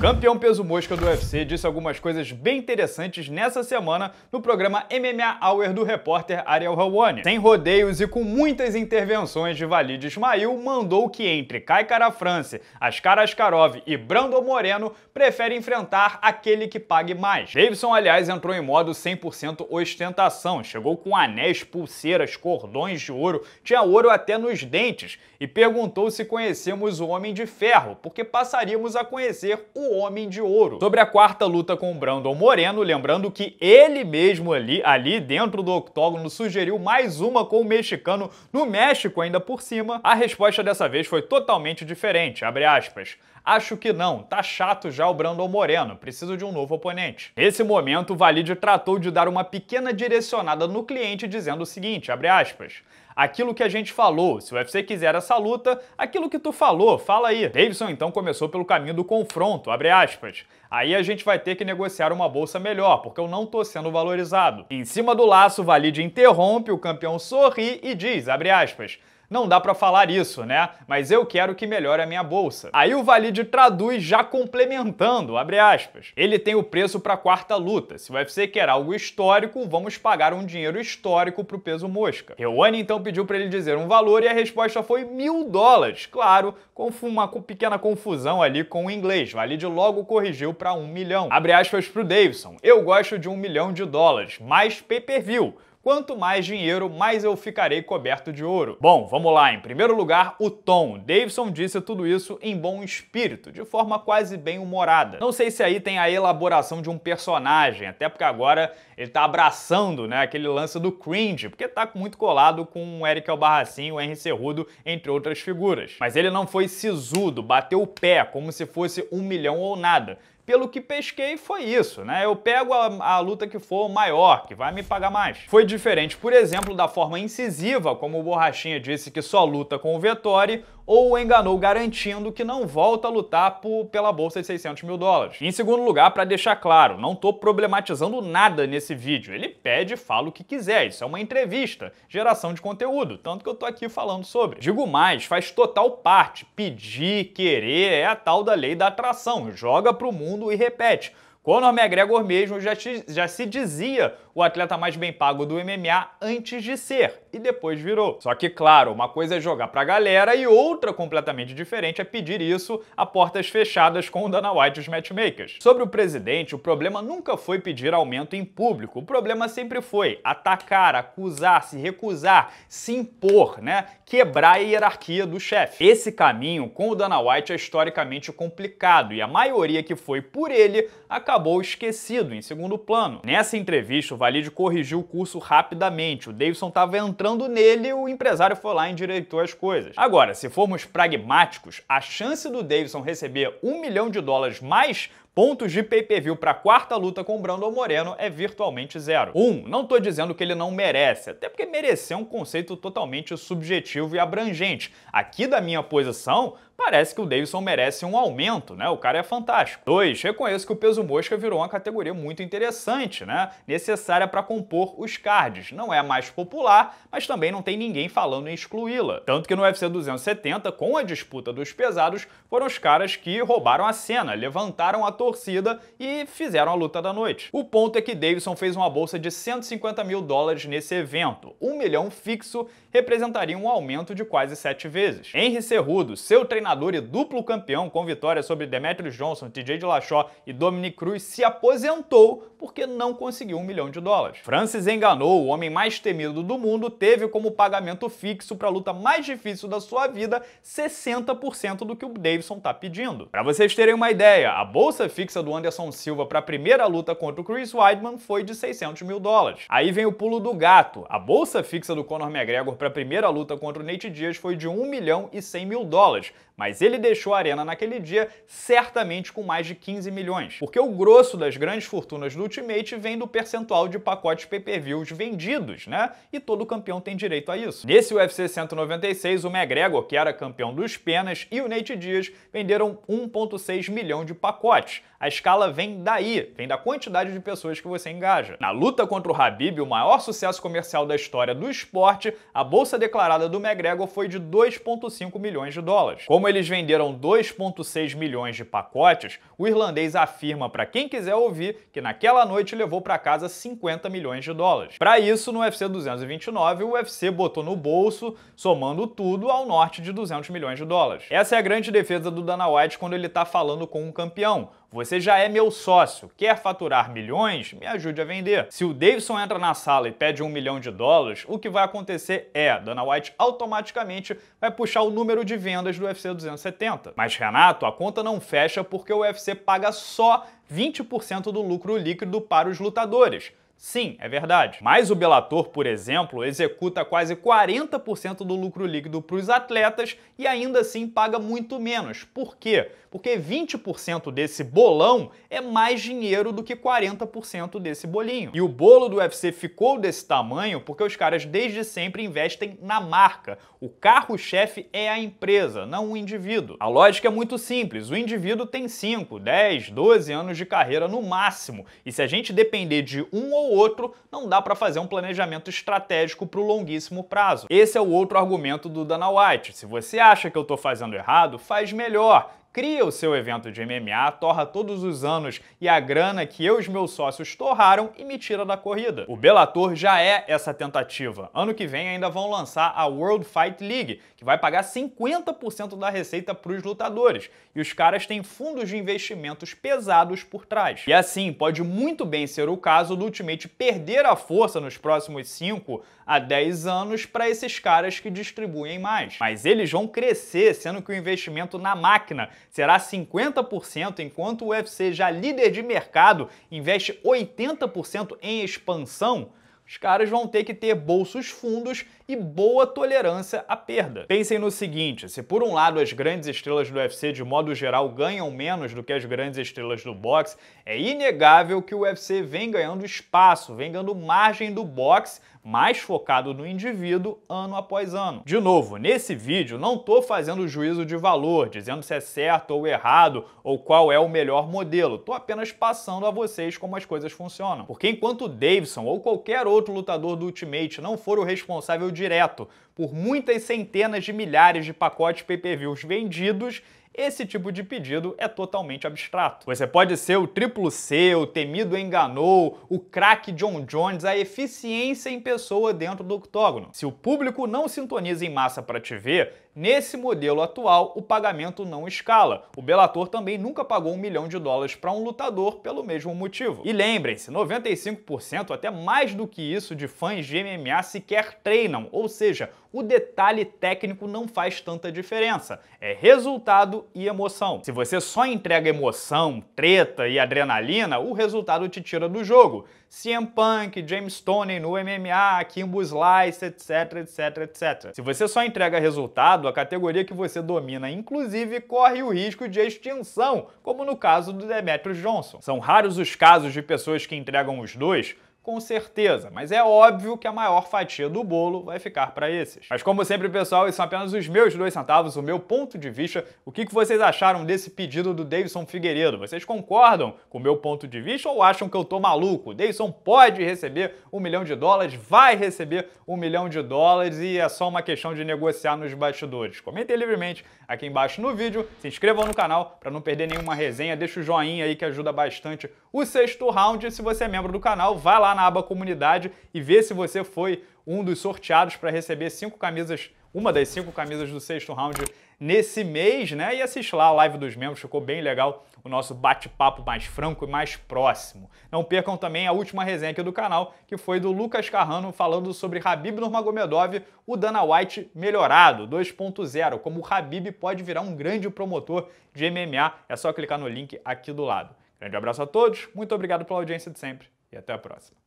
campeão peso mosca do UFC disse algumas coisas bem interessantes nessa semana no programa MMA Hour do repórter Ariel Helwani. Sem rodeios e com muitas intervenções de Valide Ismail, mandou que entre Kai Kara France, Askar Askarov e Brando Moreno prefere enfrentar aquele que pague mais. Davidson, aliás, entrou em modo 100% ostentação, chegou com anéis, pulseiras, cordões de ouro, tinha ouro até nos dentes e perguntou se conhecemos o Homem de Ferro, porque passaríamos a conhecer o Homem de Ouro. Sobre a quarta luta com o Brandon Moreno, lembrando que ele mesmo ali, ali dentro do octógono, sugeriu mais uma com o mexicano no México ainda por cima, a resposta dessa vez foi totalmente diferente, abre aspas. Acho que não, tá chato já o Brandon Moreno, preciso de um novo oponente. Nesse momento, o Valide tratou de dar uma pequena direcionada no cliente dizendo o seguinte, abre aspas, aquilo que a gente falou. Se o UFC quiser essa luta, aquilo que tu falou, fala aí. Davidson então começou pelo caminho do confronto, abre aspas. Aí a gente vai ter que negociar uma bolsa melhor, porque eu não tô sendo valorizado. Em cima do laço, Valide interrompe, o campeão sorri e diz, abre aspas, não dá para falar isso, né? Mas eu quero que melhore a minha bolsa. Aí o Valide traduz já complementando, abre aspas. Ele tem o preço para quarta luta. Se o UFC quer algo histórico, vamos pagar um dinheiro histórico pro peso mosca. Reuane então pediu para ele dizer um valor e a resposta foi mil dólares. Claro, com uma pequena confusão ali com o inglês. Valide logo corrigiu para um milhão. Abre aspas pro Davidson. Eu gosto de um milhão de dólares, mais pay-per-view Quanto mais dinheiro, mais eu ficarei coberto de ouro. Bom, vamos lá. Em primeiro lugar, o tom. Davidson disse tudo isso em bom espírito, de forma quase bem humorada. Não sei se aí tem a elaboração de um personagem, até porque agora ele tá abraçando, né, aquele lance do cringe, porque tá muito colado com o Eric Albarracin, o Henry Cerrudo, entre outras figuras. Mas ele não foi sisudo, bateu o pé, como se fosse um milhão ou nada pelo que pesquei, foi isso, né? Eu pego a, a luta que for maior, que vai me pagar mais. Foi diferente, por exemplo, da forma incisiva, como o Borrachinha disse que só luta com o Vettori, ou o enganou garantindo que não volta a lutar por, pela bolsa de 600 mil dólares. Em segundo lugar, para deixar claro, não estou problematizando nada nesse vídeo. Ele pede e fala o que quiser. Isso é uma entrevista, geração de conteúdo, tanto que eu tô aqui falando sobre. Digo mais, faz total parte. Pedir, querer é a tal da lei da atração. Joga pro mundo e repete. Conor McGregor mesmo já, te, já se dizia o atleta mais bem pago do MMA antes de ser, e depois virou. Só que, claro, uma coisa é jogar pra galera e outra completamente diferente é pedir isso a portas fechadas com o Dana White e os matchmakers. Sobre o presidente, o problema nunca foi pedir aumento em público, o problema sempre foi atacar, acusar, se recusar, se impor, né? Quebrar a hierarquia do chefe. Esse caminho com o Dana White é historicamente complicado e a maioria que foi por ele acabou acabou esquecido, em segundo plano. Nessa entrevista, o Valide corrigiu o curso rapidamente. O Davidson estava entrando nele e o empresário foi lá e endireitou as coisas. Agora, se formos pragmáticos, a chance do Davidson receber um milhão de dólares mais pontos de pay-per-view para a quarta luta com o Brandon Moreno é virtualmente zero. Um, não estou dizendo que ele não merece, até porque merecer é um conceito totalmente subjetivo e abrangente. Aqui da minha posição, parece que o Davidson merece um aumento, né? O cara é fantástico. 2. Reconheço que o peso mosca virou uma categoria muito interessante, né? Necessária para compor os cards. Não é a mais popular, mas também não tem ninguém falando em excluí-la. Tanto que no UFC 270, com a disputa dos pesados, foram os caras que roubaram a cena, levantaram a torcida e fizeram a luta da noite. O ponto é que Davidson fez uma bolsa de 150 mil dólares nesse evento. Um milhão fixo representaria um aumento de quase sete vezes. Henry Cerrudo, seu treinador treinador e duplo campeão com Vitória sobre Demetrius Johnson, TJ Dillashaw e Dominic Cruz, se aposentou porque não conseguiu um milhão de dólares. Francis enganou, o homem mais temido do mundo, teve como pagamento fixo para a luta mais difícil da sua vida 60% do que o Davidson está pedindo. Para vocês terem uma ideia, a bolsa fixa do Anderson Silva para a primeira luta contra o Chris Weidman foi de 600 mil dólares. Aí vem o pulo do gato. A bolsa fixa do Conor McGregor para a primeira luta contra o Nate Diaz foi de 1 milhão e 100 mil dólares mas ele deixou a arena naquele dia certamente com mais de 15 milhões, porque o grosso das grandes fortunas do Ultimate vem do percentual de pacotes pay-per-views vendidos, né? E todo campeão tem direito a isso. Nesse UFC 196, o McGregor, que era campeão dos penas, e o Nate Diaz venderam 1.6 milhão de pacotes, a escala vem daí, vem da quantidade de pessoas que você engaja. Na luta contra o Habib, o maior sucesso comercial da história do esporte, a bolsa declarada do McGregor foi de 2,5 milhões de dólares. Como eles venderam 2,6 milhões de pacotes, o irlandês afirma para quem quiser ouvir que naquela noite levou para casa 50 milhões de dólares. Para isso, no UFC 229, o UFC botou no bolso, somando tudo, ao norte de 200 milhões de dólares. Essa é a grande defesa do Dana White quando ele está falando com um campeão. Você já é meu sócio, quer faturar milhões? Me ajude a vender. Se o Davidson entra na sala e pede um milhão de dólares, o que vai acontecer é, Dana White automaticamente vai puxar o número de vendas do UFC 270. Mas Renato, a conta não fecha porque o UFC paga só 20% do lucro líquido para os lutadores. Sim, é verdade. Mas o Bellator, por exemplo, executa quase 40% do lucro líquido para os atletas e ainda assim paga muito menos. Por quê? porque 20% desse bolão é mais dinheiro do que 40% desse bolinho. E o bolo do UFC ficou desse tamanho porque os caras desde sempre investem na marca. O carro-chefe é a empresa, não o indivíduo. A lógica é muito simples: o indivíduo tem 5, 10, 12 anos de carreira no máximo, e se a gente depender de um ou outro, não dá para fazer um planejamento estratégico para o longuíssimo prazo. Esse é o outro argumento do Dana White. Se você acha que eu estou fazendo errado, faz melhor cria o seu evento de MMA, torra todos os anos e a grana que eu e os meus sócios torraram e me tira da corrida. O Bellator já é essa tentativa. Ano que vem ainda vão lançar a World Fight League, que vai pagar 50% da receita para os lutadores. E os caras têm fundos de investimentos pesados por trás. E assim, pode muito bem ser o caso do Ultimate perder a força nos próximos 5 a 10 anos para esses caras que distribuem mais. Mas eles vão crescer, sendo que o investimento na máquina será 50%, enquanto o UFC, já líder de mercado, investe 80% em expansão os caras vão ter que ter bolsos fundos e boa tolerância à perda. Pensem no seguinte: se por um lado as grandes estrelas do UFC de modo geral ganham menos do que as grandes estrelas do boxe, é inegável que o UFC vem ganhando espaço, vem ganhando margem do boxe, mais focado no indivíduo ano após ano. De novo, nesse vídeo não tô fazendo juízo de valor, dizendo se é certo ou errado ou qual é o melhor modelo. Tô apenas passando a vocês como as coisas funcionam. Porque enquanto o Davidson ou qualquer outro outro lutador do Ultimate não for o responsável direto por muitas centenas de milhares de pacotes pay-per-views vendidos, esse tipo de pedido é totalmente abstrato. Você pode ser o triplo C, o temido enganou, o craque John Jones, a eficiência em pessoa dentro do octógono. Se o público não sintoniza em massa para te ver, Nesse modelo atual, o pagamento não escala. O Bellator também nunca pagou um milhão de dólares para um lutador pelo mesmo motivo. E lembrem-se, 95% até mais do que isso de fãs de MMA sequer treinam, ou seja, o detalhe técnico não faz tanta diferença. É resultado e emoção. Se você só entrega emoção, treta e adrenalina, o resultado te tira do jogo. CM Punk, James Stoney no MMA, Kimbo Slice, etc, etc, etc. Se você só entrega resultado, a categoria que você domina, inclusive, corre o risco de extinção, como no caso do Demetrius Johnson. São raros os casos de pessoas que entregam os dois, com certeza, mas é óbvio que a maior fatia do bolo vai ficar para esses. Mas como sempre, pessoal, esses são apenas os meus dois centavos, o meu ponto de vista. O que vocês acharam desse pedido do Davidson Figueiredo? Vocês concordam com o meu ponto de vista ou acham que eu tô maluco? O Davidson pode receber um milhão de dólares, vai receber um milhão de dólares e é só uma questão de negociar nos bastidores. Comentem livremente aqui embaixo no vídeo, se inscrevam no canal para não perder nenhuma resenha, deixa o joinha aí que ajuda bastante o sexto round. Se você é membro do canal, vai lá na aba comunidade e ver se você foi um dos sorteados para receber cinco camisas, uma das cinco camisas do sexto round nesse mês, né? E assiste lá a live dos membros, ficou bem legal o nosso bate-papo mais franco e mais próximo. Não percam também a última resenha aqui do canal, que foi do Lucas Carrano falando sobre Habib Nurmagomedov, o Dana White melhorado 2.0, como o Habib pode virar um grande promotor de MMA. É só clicar no link aqui do lado. Grande abraço a todos, muito obrigado pela audiência de sempre e até a próxima.